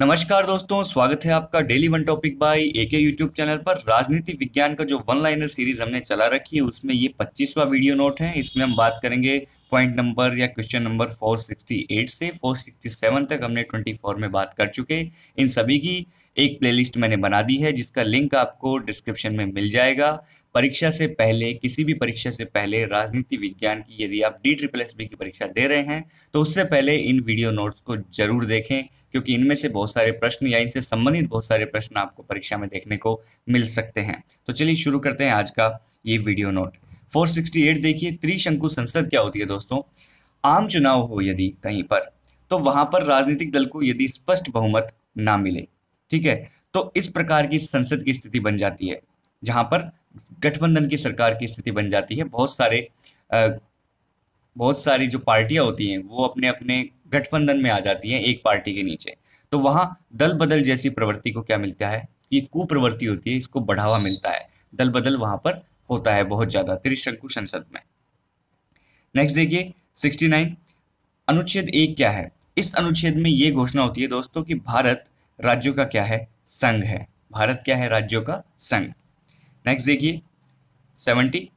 नमस्कार दोस्तों स्वागत है आपका daily one topic by AK YouTube channel पर राजनीति विज्ञान का जो वन लाइनर सीरीज हमने चला रखी है उसमें ये पच्चीसवा वीडियो नोट है इसमें हम बात करेंगे पॉइंट नंबर या क्वेश्चन नंबर 468 से 467 तक हमने 24 में बात कर चुके इन सभी की एक प्लेलिस्ट मैंने बना दी है जिसका लिंक आपको डिस्क्रिप्शन में मिल जाएगा परीक्षा से पहले किसी भी परीक्षा से पहले राजनीति विज्ञान की यदि आप डी ट्रिपल एस बी की परीक्षा दे रहे हैं तो उससे पहले इन वीडियो नोट्स को जरूर देखें क्योंकि इनमें से बहुत सारे प्रश्न या इनसे संबंधित बहुत सारे प्रश्न आपको परीक्षा में देखने को मिल सकते हैं तो चलिए शुरू करते हैं आज का ये वीडियो नोट 468 देखिए त्रिशंकु संसद क्या होती है दोस्तों आम चुनाव हो यदि कहीं पर तो वहां पर राजनीतिक दल को यदि स्पष्ट बहुमत ना मिले ठीक है तो इस प्रकार की संसद की स्थिति बन जाती है जहां पर गठबंधन की सरकार की स्थिति बन जाती है बहुत सारे आ, बहुत सारी जो पार्टियां होती हैं वो अपने अपने गठबंधन में आ जाती हैं एक पार्टी के नीचे तो वहां दल बदल जैसी प्रवृत्ति को क्या मिलता है ये कुप्रवृत्ति होती है इसको बढ़ावा मिलता है दल बदल वहां पर होता है बहुत ज़्यादा त्रिशंकु संसद में नेक्स्ट देखिए सिक्सटी नाइन अनुच्छेद एक क्या है इस अनुच्छेद में ये घोषणा होती है दोस्तों कि भारत राज्यों का क्या है संघ है भारत क्या है राज्यों का संघ नेक्स्ट देखिए सेवेंटी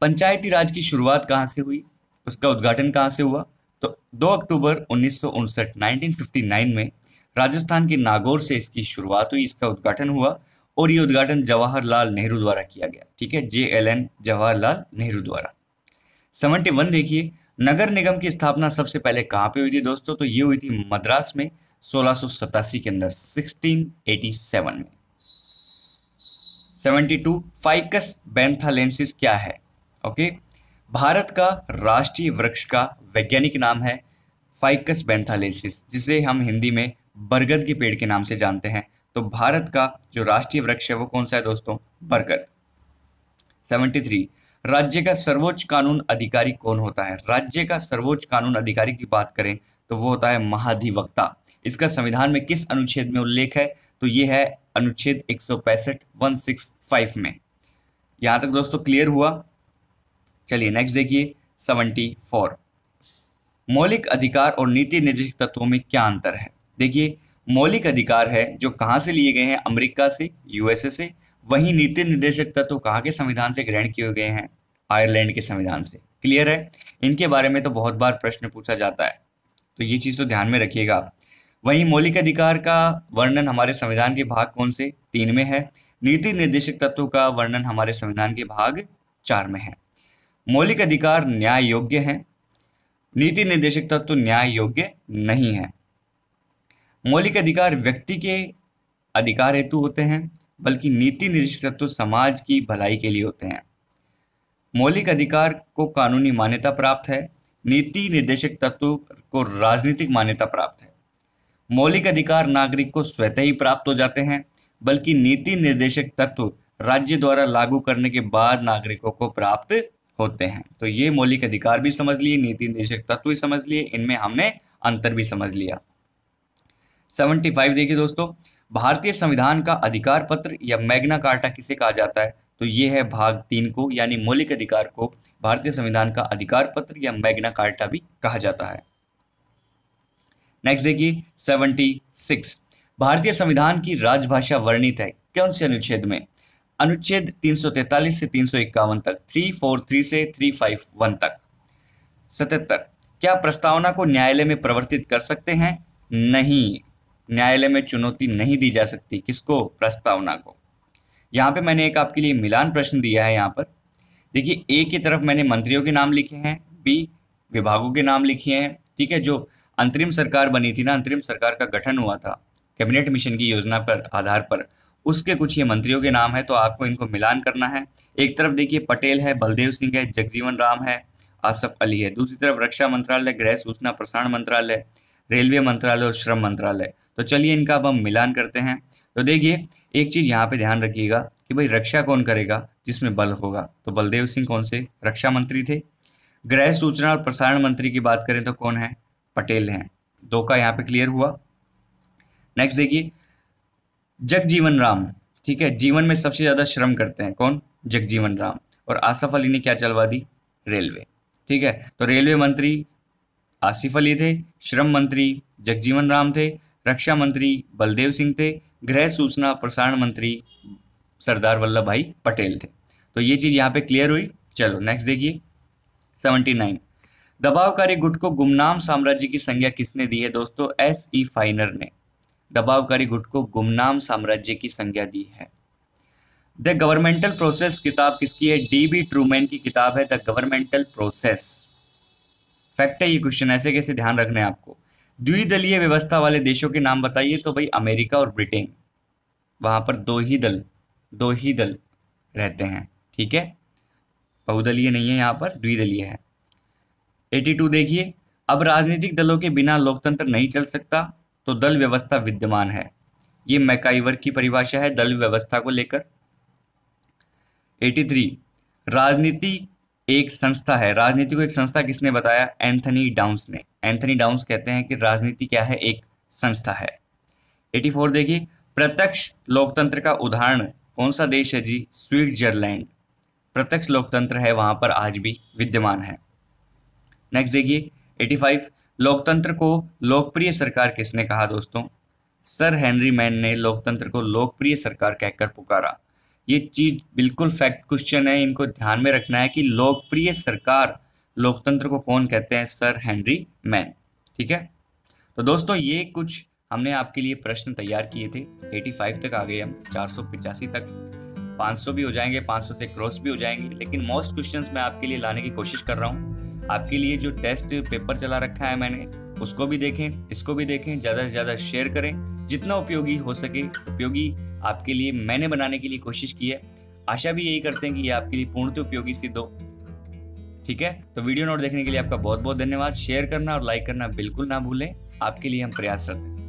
पंचायती राज की शुरुआत कहाँ से हुई उसका उद्घाटन कहाँ से हुआ तो 2 अक्टूबर उन्नीस 1959 में राजस्थान के नागौर से इसकी शुरुआत हुई इसका उद्घाटन हुआ और ये उद्घाटन जवाहरलाल नेहरू द्वारा किया गया ठीक है J L N Jawaharlal Nehru द्वारा सेवेंटी वन देखिए नगर निगम की स्थापना सबसे पहले कहाँ पे हुई थी दोस्तों तो ये हुई थी मद्रास में सोलह के अंदर 1687 में 72 फाइकस बैंथालेंसिस क्या है ओके भारत का राष्ट्रीय वृक्ष का वैज्ञानिक नाम है फाइकस बैंथालेंसिस जिसे हम हिंदी में बरगद के पेड़ के नाम से जानते हैं तो भारत का जो राष्ट्रीय वृक्ष है वो कौन सा है दोस्तों बरगद 73 राज्य का सर्वोच्च कानून अधिकारी कौन होता है राज्य का सर्वोच्च कानून अधिकारी की बात करें तो वो होता है महाधिवक्ता इसका संविधान में किस अनुच्छेद में उल्लेख है तो ये है अनुच्छेद एक सौ पैंसठ वन सिक्स फाइव में यहां तक दोस्तों क्लियर हुआ चलिए नेक्स्ट देखिए सेवेंटी फोर मौलिक अधिकार और नीति निर्देशक तत्वों में क्या अंतर है देखिए मौलिक अधिकार है जो कहाँ से लिए गए हैं अमेरिका से यूएसए से वहीं नीति निर्देशक तत्व कहाँ के संविधान से ग्रहण किए गए हैं आयरलैंड के संविधान से क्लियर है इनके बारे में तो बहुत बार प्रश्न पूछा जाता है तो ये चीज़ तो ध्यान में रखिएगा वहीं मौलिक अधिकार का वर्णन हमारे संविधान के भाग कौन से तीन में है नीति निर्देशक तत्व का वर्णन हमारे संविधान के भाग चार में है मौलिक अधिकार न्याय योग्य है नीति निर्देशक तत्व न्याय योग्य नहीं है मौलिक अधिकार व्यक्ति के अधिकार हेतु होते हैं बल्कि नीति निर्दिष्ट तत्व समाज की भलाई के लिए होते हैं मौलिक अधिकार को कानूनी मान्यता प्राप्त है नीति निर्देशक तत्व को राजनीतिक मान्यता प्राप्त है मौलिक अधिकार नागरिक को स्वतः ही प्राप्त हो जाते हैं बल्कि नीति निर्देशक तत्व राज्य द्वारा लागू करने के बाद नागरिकों को प्राप्त होते हैं तो ये मौलिक अधिकार भी समझ लिए नीति निर्देशक तत्व भी समझ लिए इनमें हमने अंतर भी समझ लिया सेवेंटी फाइव देखिए दोस्तों भारतीय संविधान का अधिकार पत्र या मैग्ना कार्टा किसे कहा जाता है तो ये है भाग तीन को यानी मौलिक अधिकार को भारतीय संविधान का अधिकार पत्र या मैग्ना कार्टा भी कहा जाता है नेक्स्ट देखिए सेवेंटी सिक्स भारतीय संविधान की राजभाषा वर्णित है कौन से अनुच्छेद में अनुच्छेद 343 से तीन तक 343 से 351 तक सतहत्तर क्या प्रस्तावना को न्यायालय में प्रवर्तित कर सकते हैं नहीं न्यायालय में चुनौती नहीं दी जा सकती किसको प्रस्तावना को यहाँ पे मैंने एक आपके लिए मिलान प्रश्न दिया है यहाँ पर देखिए ए की तरफ मैंने मंत्रियों के नाम लिखे हैं बी विभागों के नाम लिखे हैं ठीक है जो अंतरिम सरकार बनी थी ना अंतरिम सरकार का गठन हुआ था कैबिनेट मिशन की योजना पर आधार पर उसके कुछ ये मंत्रियों के नाम है तो आपको इनको मिलान करना है एक तरफ देखिए पटेल है बलदेव सिंह है जगजीवन राम है आसफ अली है दूसरी तरफ रक्षा मंत्रालय गृह सूचना प्रसारण मंत्रालय रेलवे मंत्रालय और श्रम मंत्रालय तो चलिए इनका अब हम मिलान करते हैं तो देखिए एक चीज़ यहाँ पे ध्यान रखिएगा कि भाई रक्षा कौन करेगा जिसमें बल होगा तो बलदेव सिंह कौन से रक्षा मंत्री थे गृह सूचना और प्रसारण मंत्री की बात करें तो कौन है पटेल हैं दो का यहाँ पे क्लियर हुआ नेक्स्ट देखिए जगजीवन राम ठीक है जीवन में सबसे ज़्यादा श्रम करते हैं कौन जगजीवन राम और आसफ अली ने क्या चलवा दी रेलवे ठीक है तो रेलवे मंत्री आसिफ अली थे श्रम मंत्री जगजीवन राम थे रक्षा मंत्री बलदेव सिंह थे गृह सूचना प्रसारण मंत्री सरदार वल्लभ भाई पटेल थे तो ये चीज़ यहाँ पे क्लियर हुई चलो नेक्स्ट देखिए सेवेंटी नाइन दबावकारी गुट को गुमनाम साम्राज्य की संज्ञा किसने दी है दोस्तों एस ई फाइनर ने दबावकारी गुट को गुमनाम साम्राज्य की संज्ञा दी है द गवर्नमेंटल प्रोसेस किताब किसकी है डी बी ट्रूमैन की किताब है द गवर्नमेंटल प्रोसेस फैक्ट है ये क्वेश्चन ऐसे कैसे ध्यान रखना है आपको द्विदलीय व्यवस्था वाले देशों के नाम बताइए तो भाई अमेरिका और ब्रिटेन वहां पर दो ही दल दो ही दल रहते हैं ठीक है बहुदलीय नहीं है यहाँ पर द्विदलीय है 82 देखिए अब राजनीतिक दलों के बिना लोकतंत्र नहीं चल सकता तो दल व्यवस्था विद्यमान है ये मैकाइवर की परिभाषा है दल व्यवस्था को लेकर 83 राजनीति एक संस्था है राजनीति को एक संस्था किसने बताया एंथनी डाउंस ने एंथनी डाउंस कहते हैं कि राजनीति क्या है एक संस्था है 84 देखिए प्रत्यक्ष लोकतंत्र का उदाहरण कौन सा देश है जी स्विट्जरलैंड प्रत्यक्ष लोकतंत्र है वहां पर आज भी विद्यमान है नेक्स्ट देखिए 85 लोकतंत्र को लोकप्रिय सरकार किसने कहा दोस्तों सर हेनरी मैन ने लोकतंत्र को लोकप्रिय सरकार कहकर पुकारा ये चीज़ बिल्कुल फैक्ट क्वेश्चन है इनको ध्यान में रखना है कि लोकप्रिय सरकार लोकतंत्र को कौन कहते हैं सर हेनरी मैन ठीक है तो दोस्तों ये कुछ हमने आपके लिए प्रश्न तैयार किए थे 85 तक आ गए हम चार तक 500 भी हो जाएंगे 500 से क्रॉस भी हो जाएंगे लेकिन मोस्ट क्वेश्चंस मैं आपके लिए लाने की कोशिश कर रहा हूँ आपके लिए जो टेस्ट पेपर चला रखा है मैंने उसको भी देखें इसको भी देखें ज़्यादा से ज़्यादा शेयर करें जितना उपयोगी हो सके उपयोगी आपके लिए मैंने बनाने के लिए कोशिश की है आशा भी यही करते हैं कि ये आपके लिए पूर्णतः उपयोगी सिद्ध हो ठीक है तो वीडियो नोट देखने के लिए आपका बहुत बहुत धन्यवाद शेयर करना और लाइक करना बिल्कुल ना भूलें आपके लिए हम प्रयासरत हैं